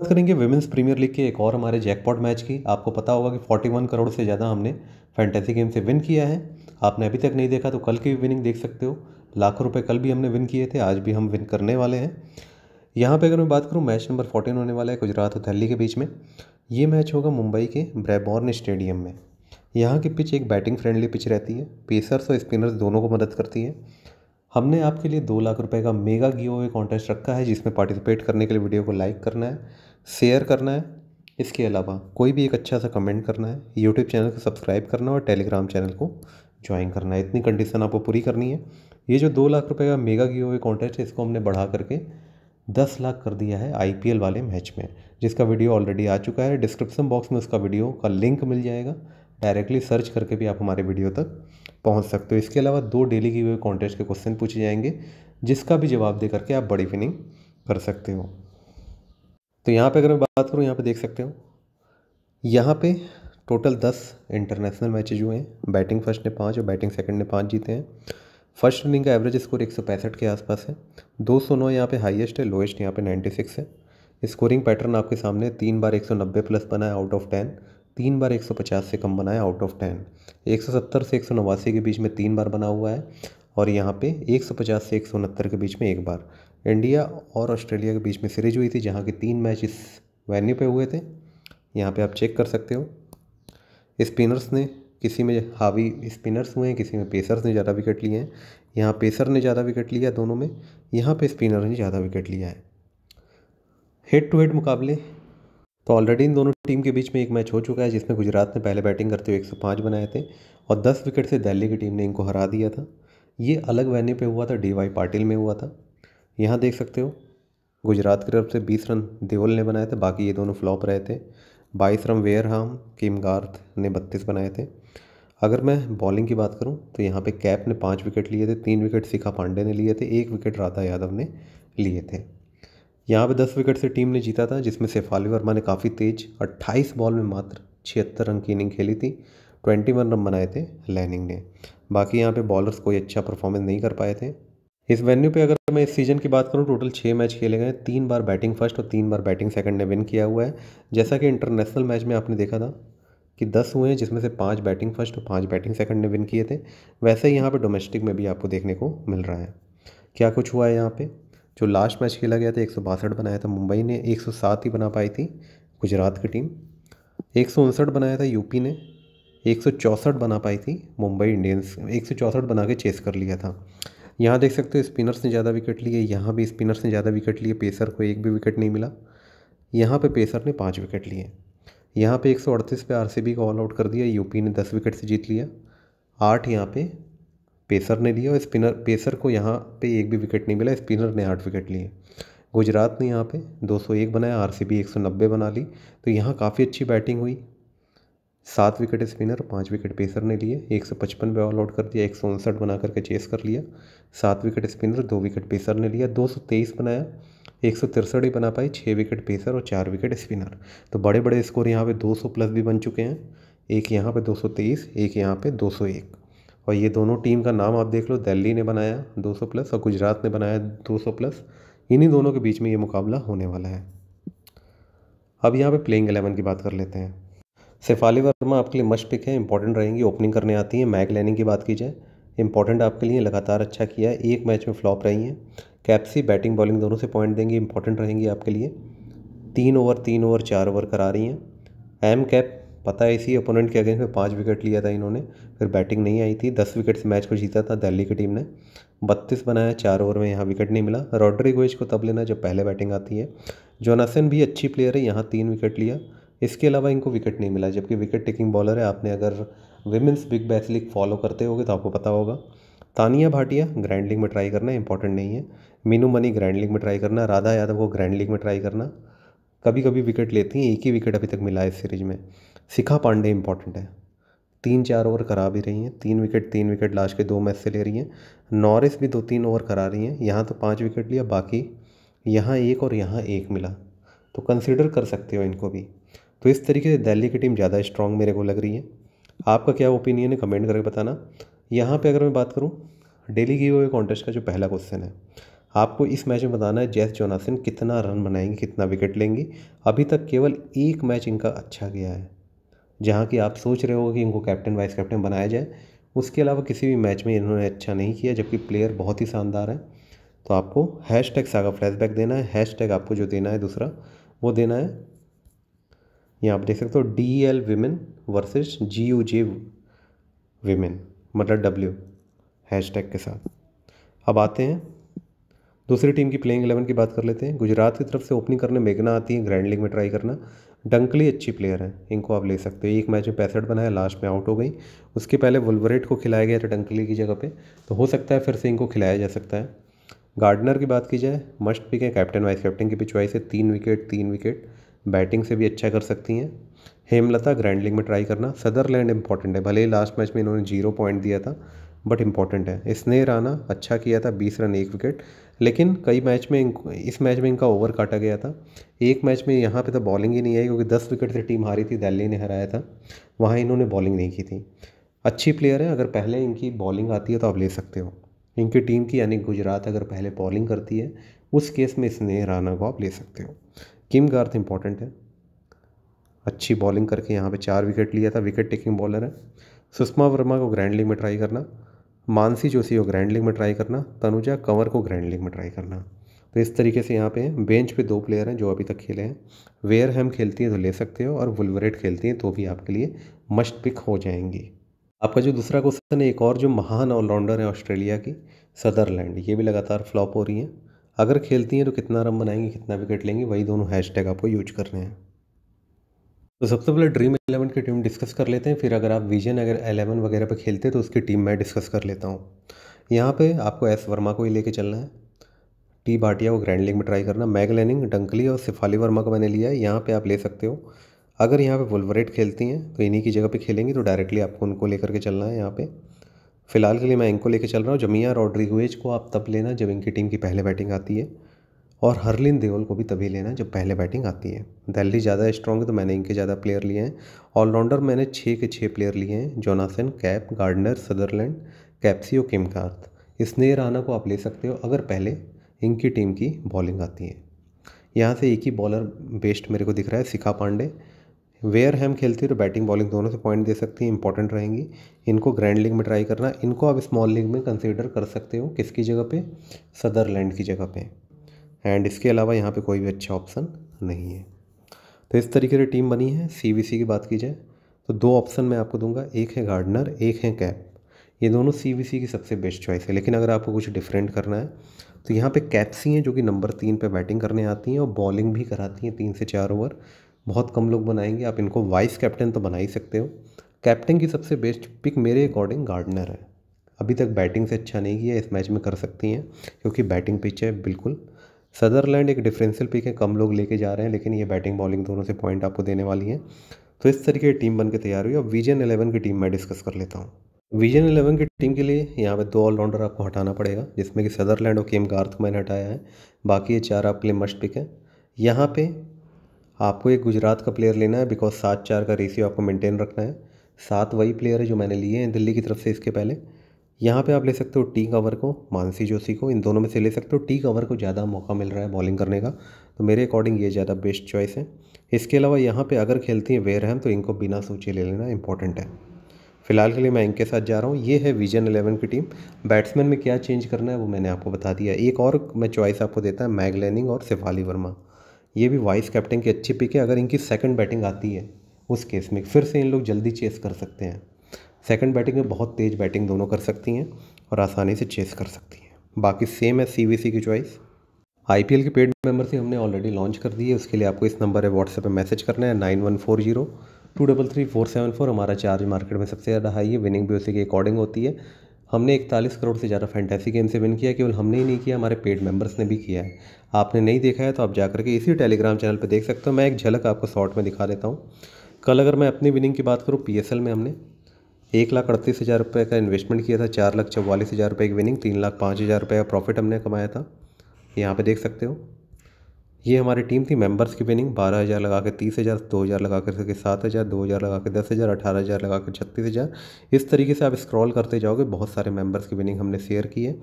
बात करेंगे women's premiere league के एक और हमारे जैकपॉट मैच की आपको पता होगा कि 41 करोड़ से ज़्यादा हमने फैंटेसी गेम से विन किया है आपने अभी तक नहीं देखा तो कल की भी विनिंग देख सकते हो लाखों रुपए कल भी हमने विन किए थे आज भी हम विन करने वाले हैं यहाँ पे अगर मैं बात करूँ मैच नंबर फोर्टीन होने वाला है गुजरात और दिल्ली के बीच में ये मैच होगा मुंबई के ब्रेबॉर्न स्टेडियम में यहाँ की पिच एक बैटिंग फ्रेंडली पिच रहती है पेसर्स और स्पिनर्स दोनों को मदद करती है हमने आपके लिए दो लाख रुपए का मेगा गिव अवे कॉन्टेस्ट रखा है जिसमें पार्टिसिपेट करने के लिए वीडियो को लाइक करना है शेयर करना है इसके अलावा कोई भी एक अच्छा सा कमेंट करना है यूट्यूब चैनल को सब्सक्राइब करना है और टेलीग्राम चैनल को ज्वाइन करना है इतनी कंडीशन आपको पूरी करनी है ये जो दो लाख रुपये का मेगा गिव अवे कॉन्टेस्ट है इसको हमने बढ़ा करके दस लाख कर दिया है आई वाले मैच में जिसका वीडियो ऑलरेडी आ चुका है डिस्क्रिप्सन बॉक्स में उसका वीडियो का लिंक मिल जाएगा डायरेक्टली सर्च करके भी आप हमारे वीडियो तक पहुंच सकते हो इसके अलावा दो डेली की कॉन्टेस्ट के क्वेश्चन पूछे जाएंगे जिसका भी जवाब दे करके आप बड़ी विनिंग कर सकते हो तो यहाँ पे अगर मैं बात करूँ यहाँ पे देख सकते हो यहाँ पे टोटल दस इंटरनेशनल मैचेज हुए हैं बैटिंग फर्स्ट ने पाँच और बैटिंग सेकेंड ने पाँच जीते हैं फर्स्ट इनिंग का एवरेज स्कोर एक के आसपास है दो सौ नौ यहाँ पर हाइएस्ट है लोएस्ट यहाँ पे सिक्स है स्कोरिंग पैटर्न आपके सामने तीन बार एक प्लस बना है आउट ऑफ टेन तीन बार 150 से कम बना है आउट ऑफ टेन 170 से एक के बीच में तीन बार बना हुआ है और यहाँ पे 150 से एक के बीच में एक बार इंडिया और ऑस्ट्रेलिया के बीच में सीरीज हुई थी जहाँ के तीन मैच इस वेन्यू पे हुए थे यहाँ पे आप चेक कर सकते हो स्पिनर्स ने किसी में हावी स्पिनर्स हुए हैं किसी में पेसर्स ने ज़्यादा विकेट लिए हैं यहाँ पेसर ने ज़्यादा विकेट लिया दोनों में यहाँ पर स्पिनर ने ज़्यादा विकेट लिया है हेड टू हेड मुकाबले तो ऑलरेडी इन दोनों टीम के बीच में एक मैच हो चुका है जिसमें गुजरात ने पहले बैटिंग करते हुए 105 बनाए थे और 10 विकेट से दिल्ली की टीम ने इनको हरा दिया था ये अलग वेन्यू पे हुआ था डी वाई पाटिल में हुआ था यहाँ देख सकते हो गुजरात की तरफ से 20 रन देओल ने बनाए थे बाकी ये दोनों फ्लॉप रहे थे बाईस रन वेयरहाम किम गार्थ ने बत्तीस बनाए थे अगर मैं बॉलिंग की बात करूं तो यहाँ पे कैप ने पाँच विकेट लिए थे तीन विकेट शिखा पांडे ने लिए थे एक विकेट राधा यादव ने लिए थे यहाँ पे दस विकेट से टीम ने जीता था जिसमें शेफाली वर्मा ने काफ़ी तेज 28 बॉल में मात्र छिहत्तर रन की इनिंग खेली थी 21 रन बनाए थे लैनिंग ने बाकी यहाँ पे बॉलर्स कोई अच्छा परफॉर्मेंस नहीं कर पाए थे इस वेन्यू पे अगर मैं इस सीज़न की बात करूँ टोटल छः मैच खेले गए तीन बार बैटिंग फर्स्ट और तीन बार बैटिंग सेकंड ने विन किया हुआ है जैसा कि इंटरनेशनल मैच में आपने देखा था कि दस हुए हैं जिसमें से पाँच बैटिंग फर्स्ट और पाँच बैटिंग सेकंड ने विन किए थे वैसे ही यहाँ पर डोमेस्टिक में भी आपको देखने को मिल रहा है क्या कुछ हुआ है यहाँ पर जो लास्ट मैच खेला गया था एक बनाया था मुंबई ने एक ही बना पाई थी गुजरात की टीम एक बनाया था यूपी ने एक बना पाई थी मुंबई इंडियंस एक बना के चेस कर लिया था यहाँ देख सकते हो स्पिनर्स ने ज़्यादा विकेट लिए यहाँ भी स्पिनर्स ने ज़्यादा विकेट लिए पेसर को एक भी विकेट नहीं मिला यहाँ पे पेसर ने पाँच विकेट लिए यहाँ पे 138 पे आरसीबी को ऑल आउट कर दिया यूपी ने 10 विकेट से जीत लिया आठ यहाँ पे पेसर ने लिया और स्पिनर पेसर को यहाँ पे एक भी विकेट नहीं मिला स्पिनर ने आठ विकेट लिए गुजरात ने यहाँ पे 201 बनाया आरसीबी 190 बना ली तो यहाँ काफ़ी अच्छी बैटिंग हुई सात विकेट स्पिनर पाँच विकेट पेसर ने लिए एक सौ पचपन पे ऑल आउट कर दिया एक सौ उनसठ बना करके चेस कर लिया सात विकेट स्पिनर दो विकेट पेसर ने लिया दो सौ तेईस बनाया एक सौ तिरसठ ही बना पाई छः विकेट पेसर और चार विकेट स्पिनर तो बड़े बड़े स्कोर यहाँ पे दो सौ प्लस भी बन चुके हैं एक यहाँ पे दो सौ तेईस एक यहाँ पे दो सौ एक और ये दोनों टीम का नाम आप देख लो दिल्ली ने बनाया 200 प्लस और गुजरात ने बनाया 200 प्लस इन्हीं दोनों के बीच में ये मुकाबला होने वाला है अब यहाँ पे प्लेइंग एलेवन की बात कर लेते हैं सिफाली वर्मा आपके लिए मस्ट पिक है इंपॉर्टेंट रहेंगी ओपनिंग करने आती है मैग लैनिंग की बात की जाए इंपॉर्टेंट आपके लिए लगातार अच्छा किया है एक मैच में फ्लॉप रही हैं कैप्सी बैटिंग बॉलिंग दोनों से पॉइंट देंगी इंपॉर्टेंट रहेंगी आपके लिए तीन ओवर तीन ओवर चार ओवर करा रही हैं एम कैप पता है इसी अपोनेंट के अगेंस्ट में पाँच विकेट लिया था इन्होंने फिर बैटिंग नहीं आई थी दस विकेट से मैच को जीता था दिल्ली की टीम ने बत्तीस बनाया चार ओवर में यहाँ विकेट नहीं मिला गोइज को तब लेना जब पहले बैटिंग आती है जोनासन भी अच्छी प्लेयर है यहाँ तीन विकेट लिया इसके अलावा इनको विकेट नहीं मिला जबकि विकेट टेकिंग बॉलर है आपने अगर women's big bash league follow करते होगे तो आपको पता होगा तानिया भाटिया ग्रैंड लीग में ट्राई करना इंपॉर्टेंट नहीं है मीनू मनी ग्रैंड लीग में ट्राई करना राधा यादव को ग्रैंड लीग में ट्राई करना कभी कभी विकेट लेती हैं एक ही विकेट अभी तक मिला है इस सीरीज में शिखा पांडे इंपॉर्टेंट है तीन चार ओवर करा भी रही हैं तीन विकेट तीन विकेट लास्ट के दो मैच से ले रही हैं नॉरिस भी दो तीन ओवर करा रही हैं यहाँ तो पाँच विकेट लिया बाकी यहाँ एक और यहाँ एक मिला तो कंसिडर कर सकते हो इनको भी तो इस तरीके से दिल्ली की टीम ज़्यादा स्ट्रॉन्ग मेरे को लग रही है आपका क्या ओपिनियन है कमेंट करके बताना यहाँ पे अगर मैं बात करूँ डेली गिव अवे कॉन्टेस्ट का जो पहला क्वेश्चन है आपको इस मैच में बताना है जेस जोनासन कितना रन बनाएंगे कितना विकेट लेंगी अभी तक केवल एक मैच इनका अच्छा गया है जहाँ कि आप सोच रहे हो कि इनको कैप्टन वाइस कैप्टन बनाया जाए उसके अलावा किसी भी मैच में इन्होंने अच्छा नहीं किया जबकि प्लेयर बहुत ही शानदार है तो आपको हैश टैग सागा फ्लैशबैक देना है हैश टैग आपको जो देना है दूसरा वो देना है यहाँ आप देख सकते हो D L women versus G U J women मतलब डब्ल्यू हैश टैग के साथ अब आते हैं दूसरी टीम की प्लेइंग एलेवन की बात कर लेते हैं गुजरात की तरफ से ओपनिंग करने मेघना आती है ग्रैंड लीग में ट्राई करना डंकली अच्छी प्लेयर है इनको आप ले सकते हो एक मैच में पैंसठ बनाया लास्ट में आउट हो गई उसके पहले वुलवरेट को खिलाया गया था डंकली की जगह पे तो हो सकता है फिर से इनको खिलाया जा सकता है गार्डनर की बात की जाए मस्ट पिक है कैप्टन वाइस कैप्टन की पिछवाई से तीन विकेट तीन विकेट बैटिंग से भी अच्छा कर सकती हैं हेमलता ग्रैंडलिंग में ट्राई करना सदरलैंड इंपॉर्टेंट है भले ही लास्ट मैच में इन्होंने जीरो पॉइंट दिया था बट इम्पॉर्टेंट है स्नेह राना अच्छा किया था बीस रन एक विकेट लेकिन कई मैच में इस मैच में इनका ओवर काटा गया था एक मैच में यहाँ पे तो बॉलिंग ही नहीं आई क्योंकि दस विकेट से टीम हारी थी दिल्ली ने हराया था वहाँ इन्होंने बॉलिंग नहीं की थी अच्छी प्लेयर है अगर पहले इनकी बॉलिंग आती है तो आप ले सकते हो इनकी टीम की यानी गुजरात अगर पहले बॉलिंग करती है उस केस में स्नेह राना को आप ले सकते हो किम गार्थ इम्पॉर्टेंट है अच्छी बॉलिंग करके यहाँ पे चार विकेट लिया था विकेट टेकिंग बॉलर है सुषमा वर्मा को ग्रैंड लीग में ट्राई करना मानसी जोशी को ग्रैंड लीग में ट्राई करना तनुजा कंवर को ग्रैंड लीग में ट्राई करना तो इस तरीके से यहाँ पे बेंच पे दो प्लेयर हैं जो अभी तक खेले हैं वेयर हैम खेलती हैं तो ले सकते हो और वुलवरेट खेलती हैं तो भी आपके लिए मस्ट पिक हो जाएंगी आपका जो दूसरा क्वेश्चन है एक और जो महान ऑलराउंडर है ऑस्ट्रेलिया की सदरलैंड ये भी लगातार फ्लॉप हो रही हैं अगर खेलती हैं तो कितना रन बनाएंगी कितना विकेट लेंगी वही दोनों हैश आपको यूज कर रहे हैं तो सबसे पहले ड्रीम इलेवन की टीम डिस्कस कर लेते हैं फिर अगर आप विजन अगर एलेवन वगैरह पर खेलते हैं तो उसकी टीम मैं डिस्कस कर लेता हूँ यहाँ पे आपको एस वर्मा को ही लेके चलना है टी भाटिया को ग्रैंड लीग में ट्राई करना मैगलैनिंग डंकली और सिफाली वर्मा को मैंने लिया है यहाँ पर आप ले सकते हो अगर यहाँ पे वुलवरेट खेलती हैं तो इन्हीं की जगह पे खेलेंगी तो डायरेक्टली आपको उनको लेकर के चलना है यहाँ पे फ़िलहाल के लिए मैं इनको लेकर चल रहा हूँ जमिया रॉड्रिगुएज को आप तब लेना जब इनकी टीम की पहले बैटिंग आती है और हरलिन देओल को भी तभी लेना जब पहले बैटिंग आती है दिल्ली ज़्यादा स्ट्रॉन्ग है तो मैंने इनके ज़्यादा प्लेयर लिए हैं ऑलराउंडर मैंने छः के छः प्लेयर लिए हैं Jonassen Kapp Gardner Sutherland Capsey और किमकार्थ स्नेह राना को आप ले सकते हो अगर पहले इनकी टीम की बॉलिंग आती है यहाँ से एक ही बॉलर बेस्ट मेरे को दिख रहा है शिखा पांडे वेयर हैम खेलती है तो बैटिंग बॉलिंग दोनों से पॉइंट दे सकती है इंपॉर्टेंट रहेंगी इनको ग्रैंड लीग में ट्राई करना इनको आप स्मॉल लीग में कंसिडर कर सकते हो किसकी जगह पे सदरलैंड की जगह पे एंड इसके अलावा यहाँ पे कोई भी अच्छा ऑप्शन नहीं है तो इस तरीके से टीम बनी है सीवीसी की बात की जाए तो दो ऑप्शन मैं आपको दूंगा एक है गार्डनर एक है कैप ये दोनों सीवीसी की सबसे बेस्ट चॉइस है लेकिन अगर आपको कुछ डिफरेंट करना है तो यहाँ पे कैप्सी हैं जो कि नंबर तीन पे बैटिंग करने आती हैं और बॉलिंग भी कराती हैं तीन से चार ओवर बहुत कम लोग बनाएंगे आप इनको वाइस कैप्टन तो बना ही सकते हो कैप्टन की सबसे बेस्ट पिक मेरे अकॉर्डिंग गार्डनर है अभी तक बैटिंग से अच्छा नहीं किया इस मैच में कर सकती हैं क्योंकि बैटिंग पिच है बिल्कुल सदरलैंड एक डिफरेंशियल पिक है कम लोग लेके जा रहे हैं लेकिन ये बैटिंग बॉलिंग दोनों से पॉइंट आपको देने वाली हैं तो इस तरीके की टीम बन के तैयार हुई अब विजन इलेवन की टीम मैं डिस्कस कर लेता हूँ विजन इलेवन की टीम के लिए यहाँ पे दो ऑलराउंडर आपको हटाना पड़ेगा जिसमें कि सदरलैंड और केम गार्थ मैंने हटाया है बाकी ये चार आपके लिए मस्ट पिक है यहाँ पे आपको एक गुजरात का प्लेयर लेना है बिकॉज सात चार का रेशियो आपको मेंटेन रखना है सात वही प्लेयर है जो मैंने लिए हैं दिल्ली की तरफ से इसके पहले यहाँ पे आप ले सकते हो टी कवर को मानसी जोशी को इन दोनों में से ले सकते हो टी कवर को ज़्यादा मौका मिल रहा है बॉलिंग करने का तो मेरे अकॉर्डिंग ये ज़्यादा बेस्ट चॉइस है इसके अलावा यहाँ पे अगर खेलती हैं वेरहम तो इनको बिना सोचे ले लेना इंपॉर्टेंट है फिलहाल के लिए मैं इनके साथ जा रहा हूँ ये है विजन एलेवन की टीम बैट्समैन में क्या चेंज करना है वो मैंने आपको बता दिया एक और मैं चॉइस आपको देता है मैग लैनिंग और शिफाली वर्मा ये भी वाइस कैप्टन की अच्छी पिक है अगर इनकी सेकेंड बैटिंग आती है उस केस में फिर से इन लोग जल्दी चेस कर सकते हैं सेकंड बैटिंग में बहुत तेज़ बैटिंग दोनों कर सकती हैं और आसानी से चेस कर सकती हैं बाकी सेम है सी की चॉइस आई के पेड मेम्बरशिप हमने ऑलरेडी लॉन्च कर दी है उसके लिए आपको इस नंबर पर व्हाट्सएप पर मैसेज करना है nine one four zero two double three four seven four हमारा चार्ज मार्केट में सबसे ज़्यादा हाई है विनिंग भी उसी के अकॉर्डिंग होती है हमने इकतालीस करोड़ से ज़्यादा फैंटेसी गेम से विन किया केवल हमने ही नहीं किया हमारे पेड मेंबर्स ने भी किया है आपने नहीं देखा है तो आप जाकर के इसी टेलीग्राम चैनल पर देख सकते हो मैं एक झलक आपको शॉर्ट में दिखा देता हूँ कल अगर मैं अपनी विनिंग की बात करूँ पी में हमने एक लाख अड़तीस हज़ार रुपये का इन्वेस्टमेंट किया था चार लाख चौवालीस हज़ार रुपये की विनिंग तीन लाख पाँच हज़ार रुपये का प्रॉफिट हमने कमाया था यहाँ पे देख सकते हो ये हमारी टीम थी मेंबर्स की विनिंग बारह हज़ार लगा के तीस हज़ार दो हज़ार लगा कर सके सात हज़ार दो हज़ार लगा के दस हज़ार अठारह हज़ार लगा के छत्तीस हज़ार इस तरीके से आप स्क्रॉल करते जाओगे बहुत सारे मेंबर्स की विनिंग हमने शेयर की है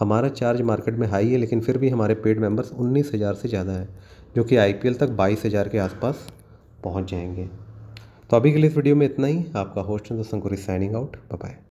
हमारा चार्ज मार्केट में हाई है लेकिन फिर भी हमारे पेड मेंबर्स उन्नीस हज़ार से ज़्यादा है जो कि आई तक बाईस हज़ार के आसपास पहुँच जाएंगे तो अभी के लिए इस वीडियो में इतना ही आपका होस्ट तो संकुरी साइनिंग आउट बाय